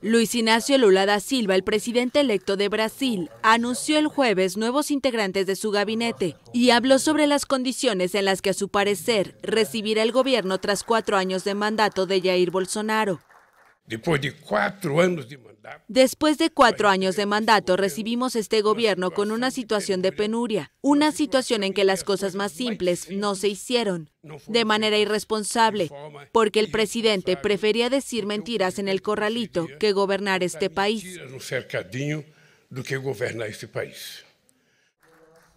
Luis Ignacio Lula da Silva, el presidente electo de Brasil, anunció el jueves nuevos integrantes de su gabinete y habló sobre las condiciones en las que, a su parecer, recibirá el gobierno tras cuatro años de mandato de Jair Bolsonaro. Después de cuatro años de mandato. recibimos este gobierno con una situación de penuria, una situación en que las cosas más simples no se hicieron de manera irresponsable, porque el presidente prefería decir mentiras en el corralito que gobernar este, este país.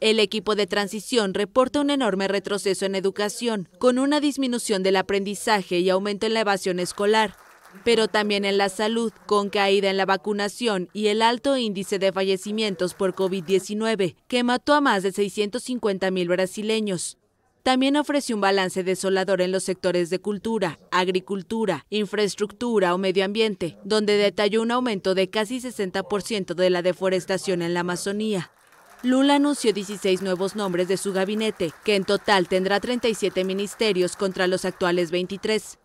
El equipo de transición reporta un enorme retroceso en educación, con una disminución del aprendizaje y aumento en la evasión escolar, pero también en la salud, con caída en la vacunación y el alto índice de fallecimientos por COVID-19, que mató a más de 650.000 brasileños. También ofreció un balance desolador en los sectores de cultura, agricultura, infraestructura o medio ambiente, donde detalló un aumento de casi 60% de la deforestación en la Amazonía. Lula anunció 16 nuevos nombres de su gabinete, que en total tendrá 37 ministerios contra los actuales 23.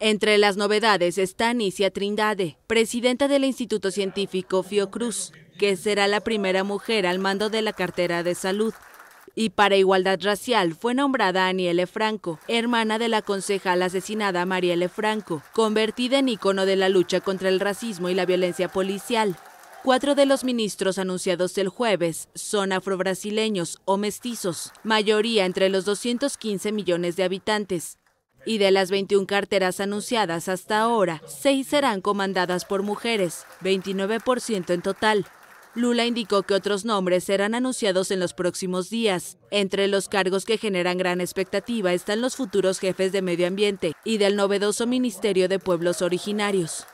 Entre las novedades está Anicia Trindade, presidenta del Instituto Científico Fiocruz, que será la primera mujer al mando de la cartera de salud. Y para igualdad racial fue nombrada Aniele Franco, hermana de la concejal asesinada Marielle Franco, convertida en icono de la lucha contra el racismo y la violencia policial. Cuatro de los ministros anunciados el jueves son afrobrasileños o mestizos, mayoría entre los 215 millones de habitantes, y de las 21 carteras anunciadas hasta ahora, 6 serán comandadas por mujeres, 29% en total. Lula indicó que otros nombres serán anunciados en los próximos días. Entre los cargos que generan gran expectativa están los futuros jefes de medio ambiente y del novedoso Ministerio de Pueblos Originarios.